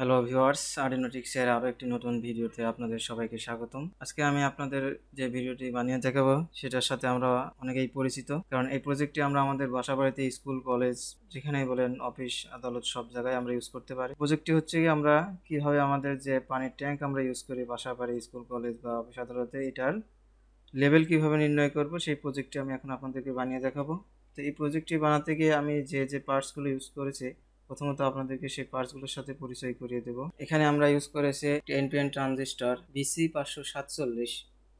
hello viewers আরিনোটিক্সের আরও একটি নতুন ভিডিওতে আপনাদের সবাইকে স্বাগতম আজকে আমি আপনাদের যে ভিডিওটি বানিয়ে দেখাবো সেটার সাথে আমরা অনেকেই পরিচিত কারণ এই প্রজেক্টটি আমরা আমাদের বাসাবাড়িতে স্কুল কলেজ যেখানেই বলেন অফিস আদালত সব জায়গায় আমরা ইউজ করতে পারি প্রজেক্টটি হচ্ছে কি আমরা কীভাবে আমাদের যে পানির ট্যাঙ্ক আমরা ইউজ করি বাসাবাড়ি স্কুল কলেজ বা অফিস আদালতে এটার লেভেল কিভাবে নির্ণয় করব সেই প্রজেক্টটি আমি এখন আপনাদেরকে বানিয়ে দেখাবো তো এই প্রজেক্টটি বানাতে গিয়ে আমি যে যে পার্টসগুলো ইউজ করেছি প্রথমত আপনাদেরকে সেই পার্টসগুলোর সাথে পরিচয় করিয়ে দেব এখানে আমরা ইউজ করেছি টেন টেন ট্রানজিস্টার বিসি পাঁচশো সাতচল্লিশ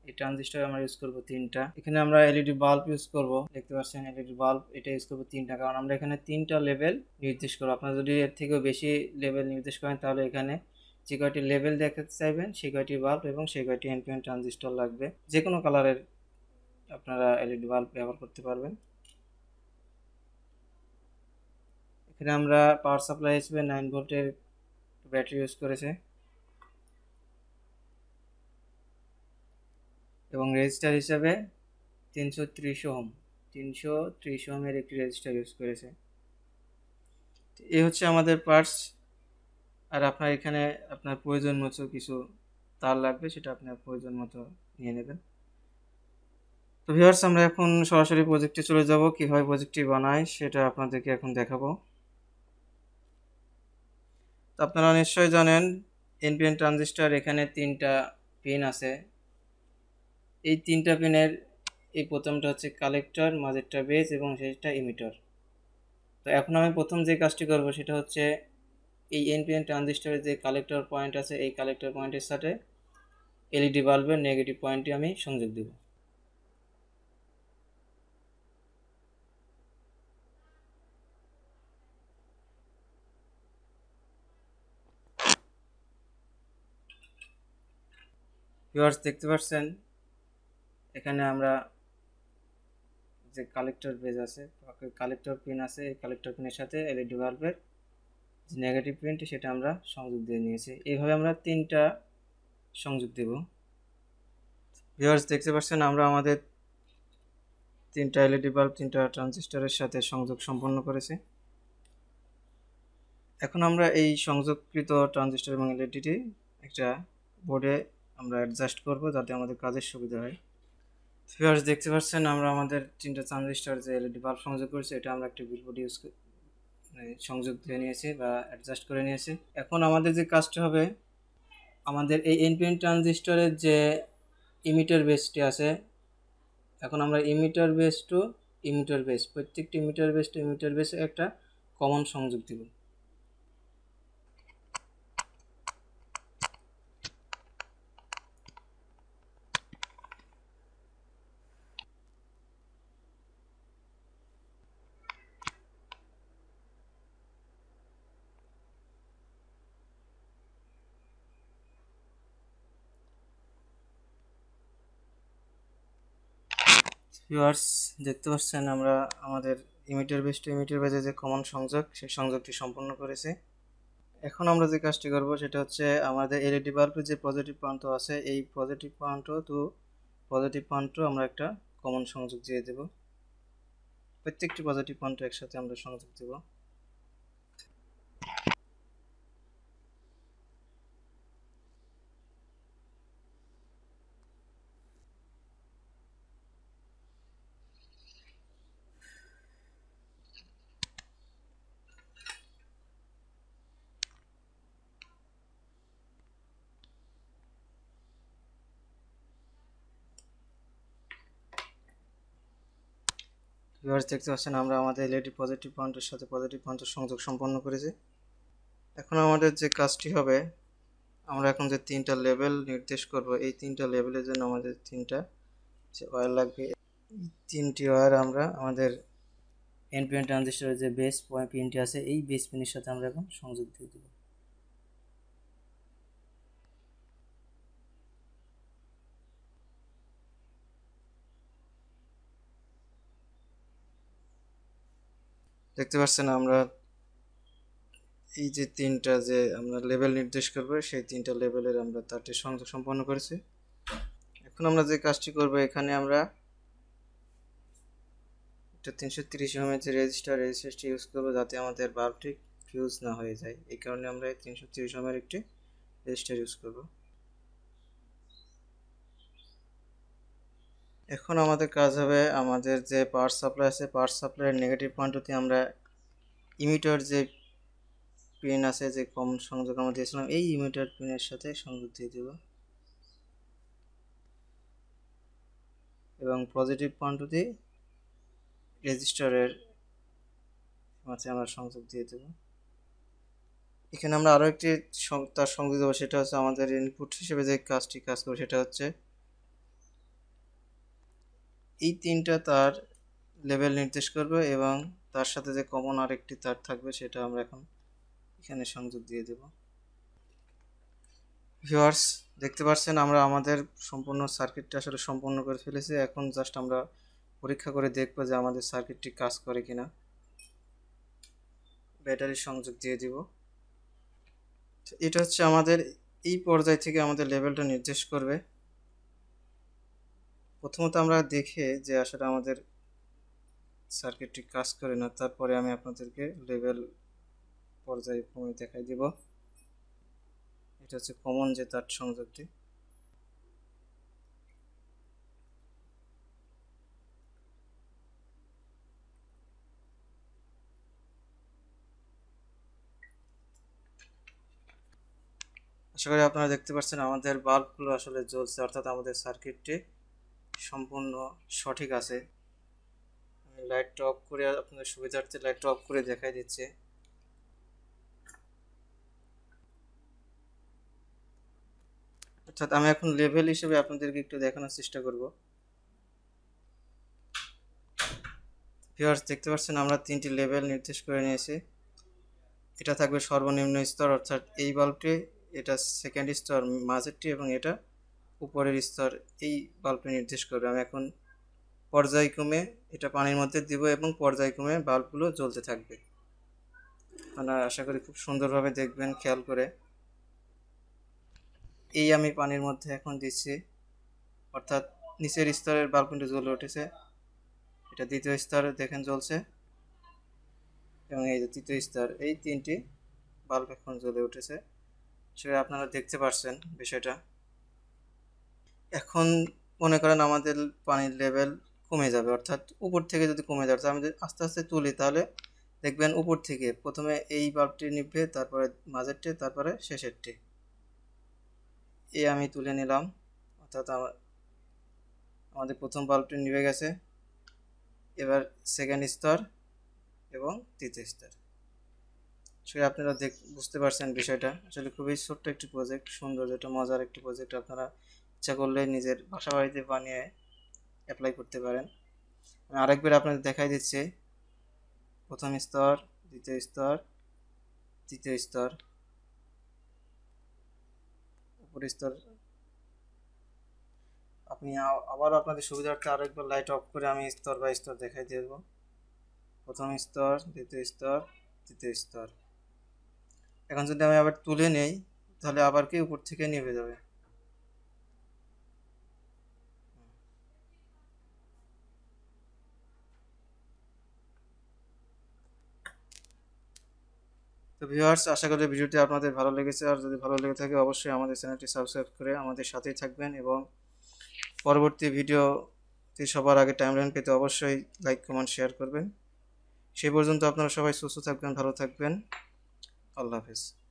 এই ট্রানজিস্টার আমরা ইউজ করব তিনটা এখানে আমরা এলইডি বাল্ব ইউজ করব দেখতে পাচ্ছেন এলইডি বাল্ব e এটা ইউজ করব তিনটা কারণ আমরা এখানে তিনটা লেভেল নির্দেশ করবো আপনারা যদি এর থেকেও বেশি লেভেল নির্দেশ করেন তাহলে এখানে যে কয়টি লেভেল দেখাতে চাইবেন সেই কয়টি বাল্ব এবং সেই কয়টি এনপিএন ট্রানজিস্টর লাগবে যে কোনো কালারের আপনারা এলইডি বাল্ব e ব্যবহার করতে পারবেন এখানে আমরা পাওয়ার সাপ্লাই হিসেবে নাইন ভোল্টের ব্যাটারি ইউজ করেছে এবং রেজিস্টার হিসাবে তিনশো ত্রিশ ওহম তিনশো ত্রিশ ওহমের একটি রেজিস্টার ইউজ করেছে এ হচ্ছে আমাদের পার্টস আর আপনার এখানে আপনার প্রয়োজন মতো কিছু তার লাগবে সেটা আপনার প্রয়োজন মতো নিয়ে নেবেন তো ভিউয়ার্স আমরা এখন সরাসরি প্রজেক্টে চলে যাব কীভাবে প্রজেক্টটি বানাই সেটা আপনাদেরকে এখন দেখাবো আপনারা নিশ্চয়ই জানেন এনপিএন ট্রানজিস্টার এখানে তিনটা পিন আছে এই তিনটা পিনের এই প্রথমটা হচ্ছে কালেক্টর মাঝেরটা বেজ এবং শেষটা ইমিটার তো এখন আমি প্রথম যে কাজটি করবো সেটা হচ্ছে এই এনপিএন ট্রানজিস্টারের যে কালেক্টর পয়েন্ট আছে এই কালেক্টর পয়েন্টের সাথে এলইডি বাল্বের নেগেটিভ পয়েন্টটি আমি সংযোগ দেবো ভিউয়ার্স দেখতে পাচ্ছেন এখানে আমরা যে কালেক্টর পেজ আছে কালেক্টর পিন আছে এই কালেক্টর পিনের সাথে এলইডি বাল্বের যে নেগেটিভ পিনটি সেটা আমরা সংযোগ দিয়ে নিয়েছি এইভাবে আমরা তিনটা সংযোগ দেব ভিউয়ার্স দেখতে পাচ্ছেন আমরা আমাদের তিনটা এলইডি বাল্ব তিনটা ট্রানজিস্টরের সাথে সংযোগ সম্পন্ন করেছি এখন আমরা এই সংযোগকৃত ট্রানজিস্টর এবং এলইডিটি একটা বোর্ডে আমরা অ্যাডজাস্ট করবো যাতে আমাদের কাজের সুবিধা হয় ফিওয়ার্স দেখতে পাচ্ছেন আমরা আমাদের তিনটা ট্রানজিস্টার যে এলইডি বাল্ব সংযোগ করেছি এটা আমরা একটা বিলবোর্ড ইউজ মানে সংযোগ দিয়ে নিয়েছি বা অ্যাডজাস্ট করে নিয়েছি এখন আমাদের যে কাজটা হবে আমাদের এই এনপিএন ট্রানজিস্টরের যে ইমিটার বেসটি আছে এখন আমরা emitter base to emitter base প্রত্যেকটি ইমিটার বেস টু ইমিটার বেসে একটা কমন সংযোগ দেবো ভিউয়ার্স দেখতে পাচ্ছেন আমরা আমাদের ইমিটার বেস টু ইমিটার বেজে যে কমন সংযোগ সেই সংযোগটি সম্পন্ন করেছি এখন আমরা যে কাজটি করব সেটা হচ্ছে আমাদের এলইডি বাল্বের যে পজিটিভ প্রান্ত আছে এই পজিটিভ প্রান্ত টু পজিটিভ প্রান্ত আমরা একটা কমন সংযোগ দিয়ে দেব প্রত্যেকটি পজিটিভ প্রান্ত একসাথে আমরা সংযোগ দেবো ভিউয়ার্স দেখতে পাচ্ছেন আমরা আমাদের এলইডি পজিটিভ পয়েন্টের সাথে পজিটিভ পয়েন্টের সংযোগ সম্পন্ন করেছি এখন আমাদের যে কাজটি হবে আমরা এখন যে তিনটা লেভেল নির্দেশ করব এই তিনটা লেভেলের জন্য আমাদের তিনটা যে ওয়্যার লাগবে তিনটি ওয়্যার আমরা আমাদের এনপিএন ট্রানজিস্টরের যে বেস পয়েন্ট পিনটি আছে এই বেস পিনের সাথে আমরা এখন সংযোগ দিয়ে দেবো দেখতে পাচ্ছেন আমরা এই যে তিনটা যে আমরা লেভেল নির্দেশ করব সেই তিনটা লেভেলের আমরা তারটি সংযোগ সম্পন্ন করেছি এখন আমরা যে কাজটি করব এখানে আমরা এটা তিনশো তিরিশ হোমের যে রেজিস্টার রেজিস্টারটি ইউজ করবো যাতে আমাদের বাল্বটি ফিউজ না হয়ে যায় এই কারণে আমরা এই তিনশো তিরিশ হোমের একটি রেজিস্টার ইউজ করবো এখন আমাদের কাজ হবে আমাদের যে পাওয়ার সাপ্লাই আছে পাওয়ার সাপ্লাইয়ের নেগেটিভ পয়েন্ট হতে আমরা ইমিটার যে পিন আছে যে কম সংযোগ আমরা দিয়েছিলাম এই ইমিটার পিনের সাথে সংযোগ দিয়ে দেব এবং পজিটিভ পয়েন্ট হতে রেজিস্টারের মাঝে আমরা সংযোগ দিয়ে দেব এখানে আমরা আরও একটি তার সংযোগ দেবো সেটা হচ্ছে আমাদের ইনপুট হিসেবে যে কাজটি কাজ করবে সেটা হচ্ছে এই তিনটা তার লেভেল নির্দেশ করবে এবং তার সাথে যে কমন আর একটি তার থাকবে সেটা আমরা এখন এখানে সংযোগ দিয়ে দেব ভিউয়ার্স দেখতে পাচ্ছেন আমরা আমাদের সম্পূর্ণ সার্কিটটা আসলে সম্পূর্ণ করে ফেলেছি এখন জাস্ট আমরা পরীক্ষা করে দেখব যে আমাদের সার্কিটটি কাজ করে কিনা ব্যাটারি সংযোগ দিয়ে দিব এটা হচ্ছে আমাদের এই পর্যায় থেকে আমাদের লেভেলটা নির্দেশ করবে প্রথমত আমরা দেখে যে আসলে আমাদের সার্কিটটি কাজ করে না তারপরে আমি আপনাদেরকে লেভেল পর্যায়ক্রমে দেখাই দিব এটা হচ্ছে কমন যে তার সংযোগটি আশা করি আপনারা দেখতে পাচ্ছেন আমাদের বাল্বগুলো আসলে জ্বলছে অর্থাৎ আমাদের সার্কিটটি সম্পূর্ণ সঠিক আছে আমি লাইটটা অফ করে আপনাদের সুবিধার্থে লাইটটা অফ করে দেখাই দিচ্ছে অর্থাৎ আমি এখন লেভেল হিসেবে আপনাদেরকে একটু দেখানোর চেষ্টা করব ভিউয়ার্স দেখতে পাচ্ছেন আমরা তিনটি লেভেল নির্দেশ করে নিয়েছি এটা থাকবে সর্বনিম্ন স্তর অর্থাৎ এই বাল্বটি এটা সেকেন্ড স্তর মাঝেরটি এবং এটা উপরের স্তর এই বাল্বটি নির্দেশ করবে আমি এখন পর্যায়ক্রমে এটা পানির মধ্যে দিব এবং পর্যায়ক্রমে বাল্বগুলো জ্বলতে থাকবে আপনারা আশা করি খুব সুন্দরভাবে দেখবেন খেয়াল করে এই আমি পানির মধ্যে এখন দিচ্ছি অর্থাৎ নিচের স্তরের বাল্বগুলো জ্বলে উঠেছে এটা দ্বিতীয় স্তরে দেখেন জ্বলছে এবং এই যে তৃতীয় স্তর এই তিনটি বাল্ব এখন জ্বলে উঠেছে সেটা আপনারা দেখতে পাচ্ছেন বিষয়টা এখন মনে করেন আমাদের পানির লেভেল কমে যাবে অর্থাৎ উপর থেকে যদি কমে যাচ্ছে আমি যদি আস্তে আস্তে তুলি তাহলে দেখবেন উপর থেকে প্রথমে এই বাল্বটি নিভবে তারপরে মাঝেরটি তারপরে শেষেরটি এ আমি তুলে নিলাম অর্থাৎ আমাদের প্রথম বাল্বটি নিভে গেছে এবার সেকেন্ড স্তর এবং তৃতীয় স্তর সেটা আপনারা দেখ বুঝতে পারছেন বিষয়টা আসলে খুবই ছোট্ট একটি প্রজেক্ট যেটা মজার একটি প্রজেক্ট আপনারা ইচ্ছা করলে নিজের বাসা বাড়িতে বানিয়ে অ্যাপ্লাই করতে পারেন মানে আরেকবার আপনাদের দেখাই দিচ্ছি প্রথম স্তর দ্বিতীয় স্তর তৃতীয় স্তর উপর স্তর আপনি আবার আপনাদের সুবিধার্থে আরেকবার লাইট অফ করে আমি স্তর বা স্তর দেখাই দেব প্রথম স্তর দ্বিতীয় স্তর তৃতীয় স্তর এখন যদি আমি আবার তুলে নেই তাহলে আবার কি উপর থেকে নেমে যাবে তো ভিউয়ার্স আশা করি ভিডিওটি আপনাদের ভালো লেগেছে আর যদি ভালো লেগে থাকে অবশ্যই আমাদের চ্যানেলটি সাবস্ক্রাইব করে আমাদের সাথেই থাকবেন এবং পরবর্তী ভিডিওতে সবার আগে টাইমলাইন পেতে অবশ্যই লাইক কমেন্ট শেয়ার করবেন সেই পর্যন্ত আপনারা সবাই সুস্থ থাকবেন ভালো থাকবেন আল্লাহ হাফিজ